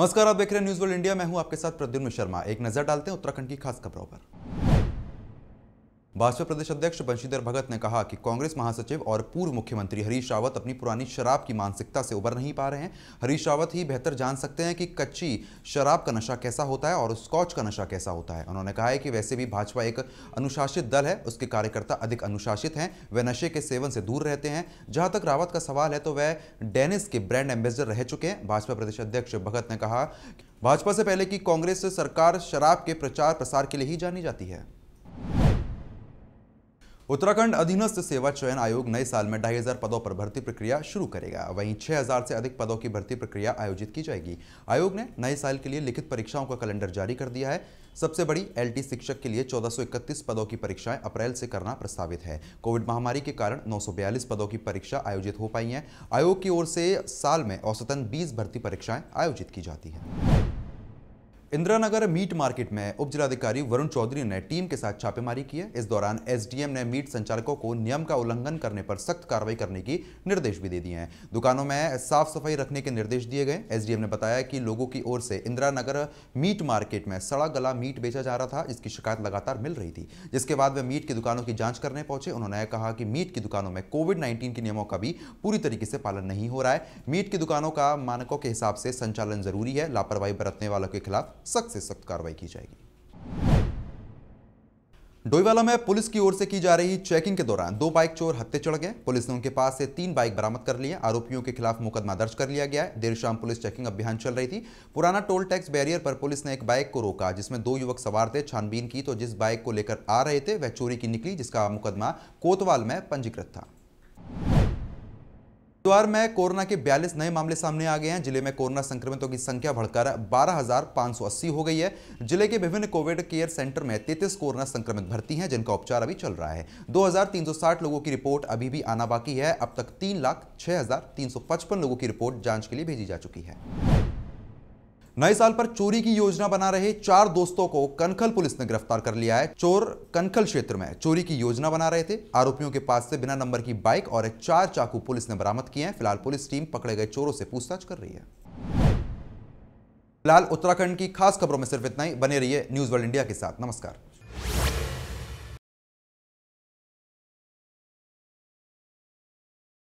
नमस्कार आप देख रहे हैं न्यूज वर्ल्ड इंडिया मैं हूं आपके साथ प्रद्युम्न शर्मा एक नजर डालते हैं उत्तराखंड की खास खबरों पर भाजपा प्रदेश अध्यक्ष बंशीधर भगत ने कहा कि कांग्रेस महासचिव और पूर्व मुख्यमंत्री हरीश रावत अपनी पुरानी शराब की मानसिकता से उबर नहीं पा रहे हैं हरीश रावत ही बेहतर जान सकते हैं कि कच्ची शराब का नशा कैसा होता है और स्कॉच का नशा कैसा होता है उन्होंने कहा है कि वैसे भी भाजपा एक अनुशासित दल है उसके कार्यकर्ता अधिक अनुशासित हैं वह नशे के सेवन से दूर रहते हैं जहाँ तक रावत का सवाल है तो वह डेनिस के ब्रांड एम्बेसडर रह चुके हैं भाजपा प्रदेश अध्यक्ष भगत ने कहा भाजपा से पहले की कांग्रेस सरकार शराब के प्रचार प्रसार के लिए ही जानी जाती है उत्तराखंड अधीनस्थ सेवा चयन आयोग नए साल में ढाई हजार पदों पर भर्ती प्रक्रिया शुरू करेगा वहीं 6000 से अधिक पदों की भर्ती प्रक्रिया आयोजित की जाएगी आयोग ने नए साल के लिए लिखित परीक्षाओं का कैलेंडर जारी कर दिया है सबसे बड़ी एलटी शिक्षक के लिए 1431 पदों की परीक्षाएं अप्रैल से करना प्रस्तावित है कोविड महामारी के कारण नौ पदों की परीक्षा आयोजित हो पाई हैं आयोग की ओर से साल में औसतन बीस भर्ती परीक्षाएं आयोजित की जाती हैं इंदिरा नगर मीट मार्केट में उप जिलाधिकारी वरुण चौधरी ने टीम के साथ छापेमारी की है इस दौरान एसडीएम ने मीट संचालकों को नियम का उल्लंघन करने पर सख्त कार्रवाई करने की निर्देश भी दे दिए हैं दुकानों में साफ सफाई रखने के निर्देश दिए गए एसडीएम ने बताया कि लोगों की ओर से इंदिरा नगर मीट मार्केट में सड़ा गला मीट बेचा जा रहा था जिसकी शिकायत लगातार मिल रही थी जिसके बाद वे मीट की दुकानों की जाँच करने पहुंचे उन्होंने कहा कि मीट की दुकानों में कोविड नाइन्टीन के नियमों का भी पूरी तरीके से पालन नहीं हो रहा है मीट की दुकानों का मानकों के हिसाब से संचालन जरूरी है लापरवाही बरतने वालों के खिलाफ सख्त से सख्त कार्रवाई की जाएगी डोईवाला में पुलिस की ओर से की जा रही चेकिंग के दौरान दो बाइक चोर हत्ते चढ़ गए पुलिस ने उनके पास से तीन बाइक बरामद कर लिए आरोपियों के खिलाफ मुकदमा दर्ज कर लिया गया है देर शाम पुलिस चेकिंग अभियान चल रही थी पुराना टोल टैक्स बैरियर पर पुलिस ने एक बाइक को रोका जिसमें दो युवक सवार थे छानबीन की तो जिस बाइक को लेकर आ रहे थे वह चोरी की निकली जिसका मुकदमा कोतवाल में पंजीकृत था हरिद्वार में कोरोना के 42 नए मामले सामने आ गए हैं जिले में कोरोना संक्रमितों की संख्या बढ़कर 12,580 हो गई है जिले के विभिन्न कोविड केयर सेंटर में 33 कोरोना संक्रमित भर्ती हैं जिनका उपचार अभी चल रहा है 2,360 लोगों की रिपोर्ट अभी भी आना बाकी है अब तक तीन लाख छह लोगों की रिपोर्ट जाँच के लिए भेजी जा चुकी है नए साल पर चोरी की योजना बना रहे चार दोस्तों को कनखल पुलिस ने गिरफ्तार कर लिया है चोर कनखल क्षेत्र में चोरी की योजना बना रहे थे आरोपियों के पास से बिना नंबर की बाइक और एक चार चाकू पुलिस ने बरामद किए हैं फिलहाल पुलिस टीम पकड़े गए चोरों से पूछताछ कर रही है फिलहाल उत्तराखंड की खास खबरों में सिर्फ इतना ही बने रही न्यूज वर्ल्ड इंडिया के साथ नमस्कार